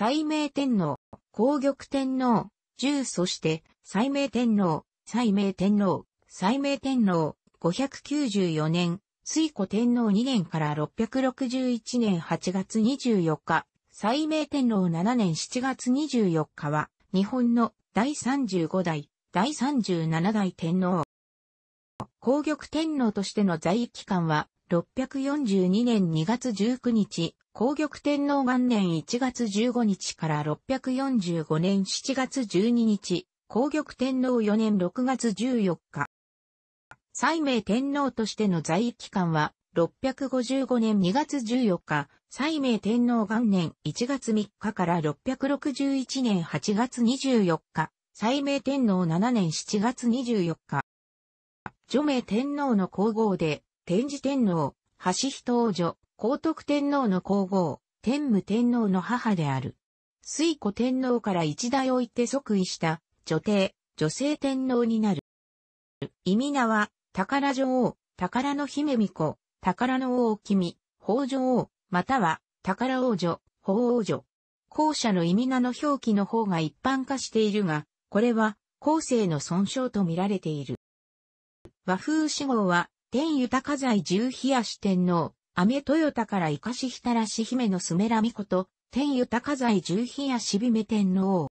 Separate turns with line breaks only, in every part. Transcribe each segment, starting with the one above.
西明天皇、皇玉天皇、十そして西明天皇、西明天皇、西明天皇、594年、水古天皇2年から661年8月24日、西明天皇7年7月24日は、日本の第35代、第37代天皇。皇玉天皇としての在位期間は、642年2月19日、皇玉天皇元年1月15日から645年7月12日、皇玉天皇4年6月14日。西明天皇としての在位期間は、655年2月14日、西明天皇元年1月3日から661年8月24日、西明天皇7年7月24日。除名天皇の皇后で、天智天皇、橋人王女、皇徳天皇の皇后、天武天皇の母である。水古天皇から一代置いて即位した、女帝、女性天皇になる。意味名は、宝女王、宝の姫巫女、宝の王君、宝女王、または、宝王女、宝王女。後者の意味名の表記の方が一般化しているが、これは、後世の損傷とみられている。和風死号は、天豊財十日足天皇、雨豊田から生かしひたらし姫のすめらみこと、天豊財十日足姫天皇。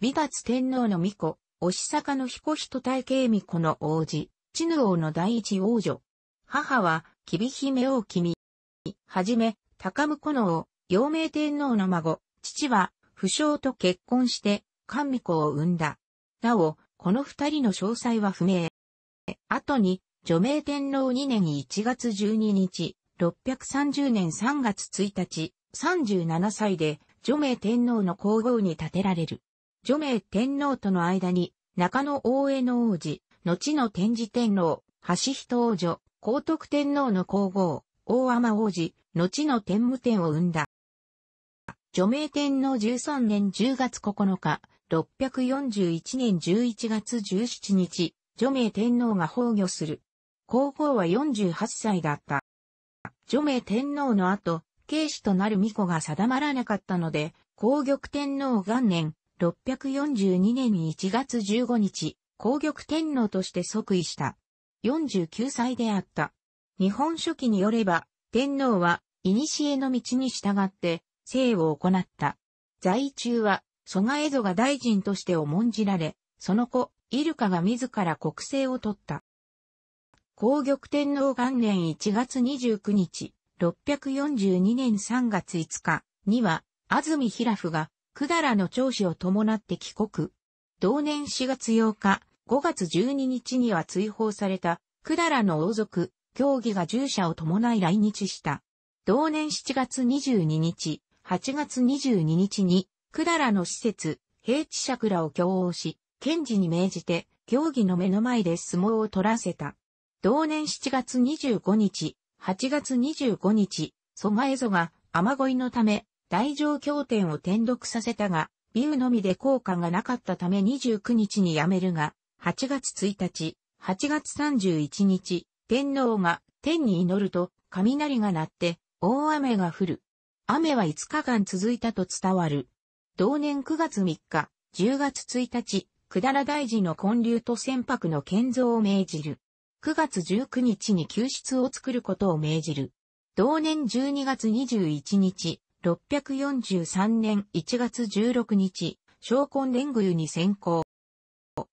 美達天皇の巫女、押坂の彦人体系御子の王子、知ぬ王の第一王女。母は、きび姫王君。はじめ、高この王、陽明天皇の孫、父は、不詳と結婚して、神巫子を産んだ。なお、この二人の詳細は不明。後に、除名天皇2年1月12日、630年3月1日、37歳で、除名天皇の皇后に建てられる。除名天皇との間に、中野大江の王子、後の天智天皇、橋人王女、皇徳天皇の皇后、大天王子、後の天武天を生んだ。除名天皇13年10月9日、641年11月17日、除名天皇が崩御する。皇后は48歳だった。除名天皇の後、慶子となる巫女が定まらなかったので、皇玉天皇元年、642年1月15日、皇玉天皇として即位した。49歳であった。日本書紀によれば、天皇は、古の道に従って、生を行った。在中は、蘇我蝦夷が大臣として重んじられ、その後、イルカが自ら国政を取った。皇玉天皇元年1月29日、642年3月5日には、安住平夫が、だらの長子を伴って帰国。同年4月8日、5月12日には追放された、だらの王族、教義が従者を伴い来日した。同年7月22日、8月22日に、だらの施設、平地尺らを共応し、検事に命じて、教義の目の前で相撲を取らせた。同年7月25日、8月25日、蘇我蝦夷が雨乞いのため大乗経典を転読させたが、ビューのみで効果がなかったため29日にやめるが、8月1日、8月31日、天皇が天に祈ると雷が鳴って大雨が降る。雨は5日間続いたと伝わる。同年9月3日、10月1日、下田大臣の建立と船舶の建造を命じる。9月19日に救出を作ることを命じる。同年12月21日、643年1月16日、昇魂連宮に先行。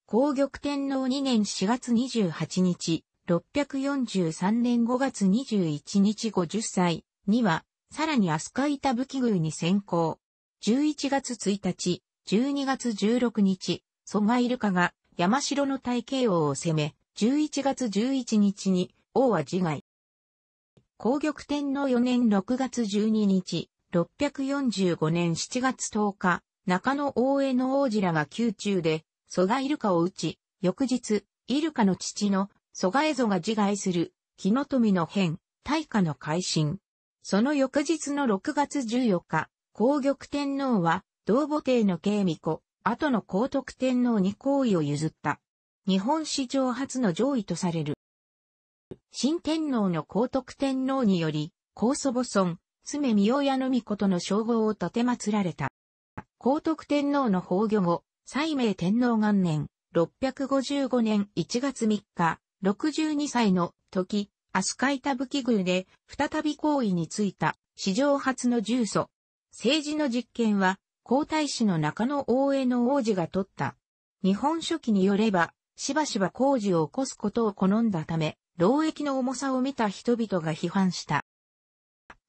皇玉天皇2年4月28日、643年5月21日50歳には、さらに飛鳥板器宮に先行。11月1日、12月16日、蘇我イルカが山城の大慶王を攻め、11月11日に、王は自害。皇玉天皇4年6月12日、645年7月10日、中野大江の王子らが宮中で、蘇我イルカを撃ち、翌日、イルカの父の蘇我エゾが自害する、木の富の変、大化の改新。その翌日の6月14日、皇玉天皇は、同母帝の慶美子、後の皇徳天皇に皇位を譲った。日本史上初の上位とされる。新天皇の皇徳天皇により、高祖母孫、爪三親の御子との称号を立て祀られた。皇徳天皇の崩御後、西明天皇元年、655年1月3日、62歳の時、飛鳥板吹宮で再び皇位についた史上初の重祖。政治の実験は、皇太子の中野大江の王子が取った。日本書紀によれば、しばしば工事を起こすことを好んだため、労役の重さを見た人々が批判した。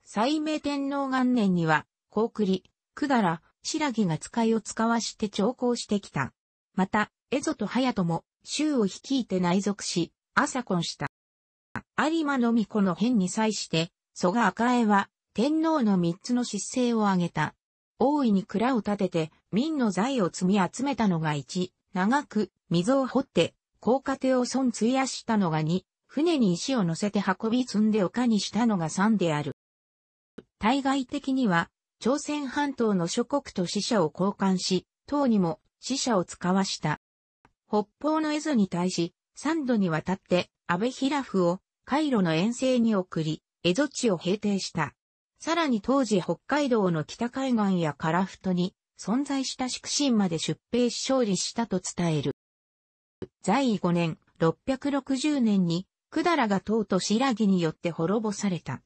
最明天皇元年には、高栗、百済、白木が使いを使わして調校してきた。また、蝦夷と隼人も、州を率いて内属し、朝婚した。有馬の御子の変に際して、蘇我赤江は、天皇の三つの失勢を挙げた。大いに蔵を建てて、民の財を積み集めたのが一、長く、溝を掘って、高架手を損費やしたのが2、船に石を乗せて運び積んで丘にしたのが3である。対外的には、朝鮮半島の諸国と死者を交換し、唐にも死者を使わした。北方の蝦夷に対し、3度にわたって安倍平夫を回路の遠征に送り、蝦夷地を平定した。さらに当時北海道の北海岸や樺太に存在した宿神まで出兵し勝利したと伝える。在位5年、660年に、百済が唐と白木によって滅ぼされた。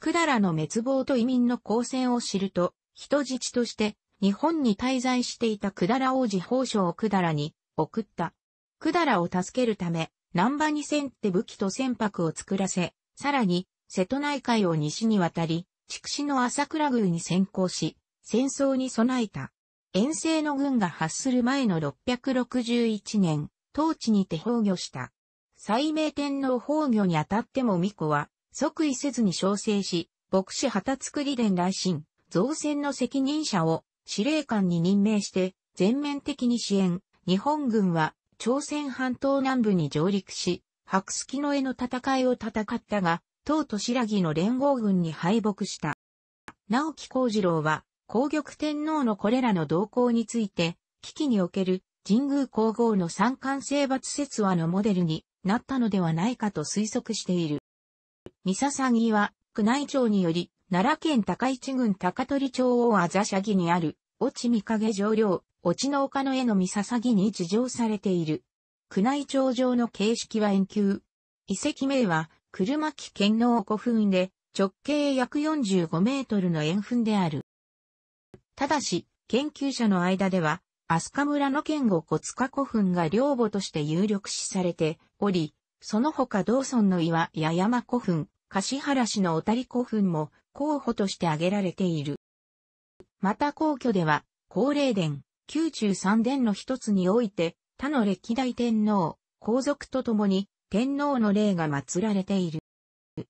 百済の滅亡と移民の交戦を知ると、人質として日本に滞在していた百済王子宝生を百済に送った。百済を助けるため、南波に戦って武器と船舶を作らせ、さらに瀬戸内海を西に渡り、筑紫の朝倉宮に先行し、戦争に備えた。遠征の軍が発する前の661年、当地にて崩御した。斎明天皇崩御にあたっても巫女は、即位せずに昇生し、牧師旗作り伝来進、造船の責任者を司令官に任命して全面的に支援。日本軍は朝鮮半島南部に上陸し、白月の絵の戦いを戦ったが、唐と白木の連合軍に敗北した。直木幸次郎は、皇玉天皇のこれらの動向について、危機における神宮皇后の三冠征伐説話のモデルになったのではないかと推測している。三笹ギは、宮内庁により、奈良県高市郡高取町をあざしゃぎにある、落ち見影上領、落ちの丘の絵の三笹ギに地上されている。宮内庁上の形式は円球。遺跡名は、車木県の古墳で、直径約45メートルの円墳である。ただし、研究者の間では、スカ村の県後小塚古墳が領母として有力視されており、その他道村の岩や山古墳、柏原市の小谷古墳も候補として挙げられている。また皇居では、高霊殿、宮中三殿の一つにおいて、他の歴代天皇、皇族と共に天皇の霊が祀られている。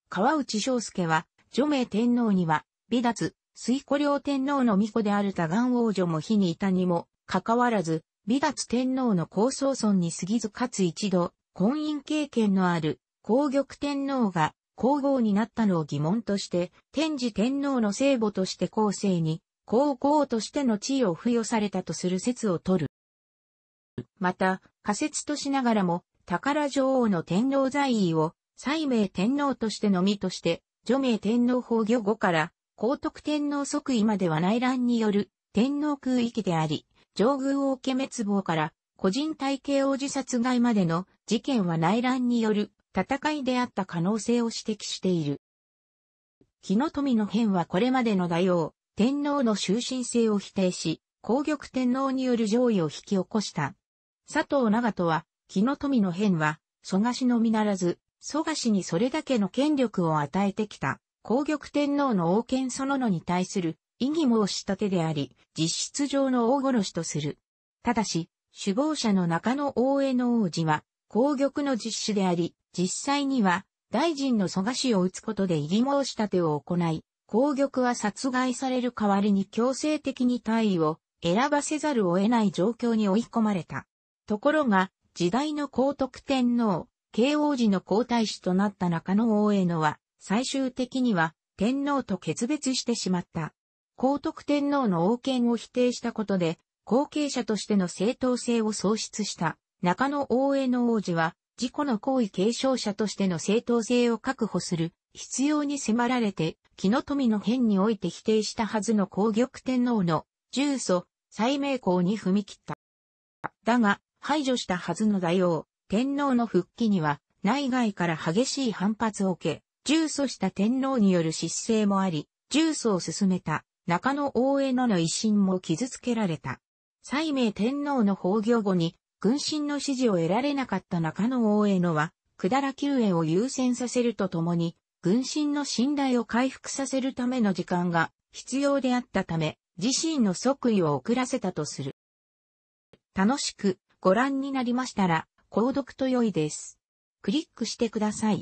川内章介は、除名天皇には、美脱、水古陵天皇の御子である多元王女も日にいたにも、かかわらず、美達天皇の高層村に過ぎずかつ一度、婚姻経験のある皇玉天皇が皇后になったのを疑問として、天智天皇の聖母として後世に、皇后としての地位を付与されたとする説を取る。また、仮説としながらも、宝女王の天皇在位を、西明天皇としてのみとして、除名天皇崩御後から、皇徳天皇即位までは内乱による天皇空域であり、上宮王家滅亡から個人体系王子殺害までの事件は内乱による戦いであった可能性を指摘している。日の富の変はこれまでの大王、天皇の終身性を否定し、皇玉天皇による上位を引き起こした。佐藤長人は、日の富の変は、蘇我氏のみならず、蘇我氏にそれだけの権力を与えてきた、皇玉天皇の王権そののに対する異義申し立てであり、実質上の大殺しとする。ただし、首謀者の中野大江の王子は、攻玉の実施であり、実際には、大臣の蘇我氏を打つことで異義申し立てを行い、攻玉は殺害される代わりに強制的に退位を選ばせざるを得ない状況に追い込まれた。ところが、時代の皇徳天皇、慶王子の皇太子となった中野大江野は、最終的には天皇と決別してしまった。高徳天皇の王権を否定したことで、後継者としての正当性を喪失した中野大江の王子は、自己の行為継承者としての正当性を確保する必要に迫られて、木の富の変において否定したはずの皇玉天皇の重祖、再名校に踏み切った。だが、排除したはずの大王、天皇の復帰には、内外から激しい反発を受け、重祖した天皇による失政もあり、重祖を進めた中野大江野の威信も傷つけられた。西明天皇の崩御後に、軍神の支持を得られなかった中野大江野は、百済救援を優先させるとともに、軍神の信頼を回復させるための時間が必要であったため、自身の即位を遅らせたとする。楽しくご覧になりましたら、購読と良いです。クリックしてください。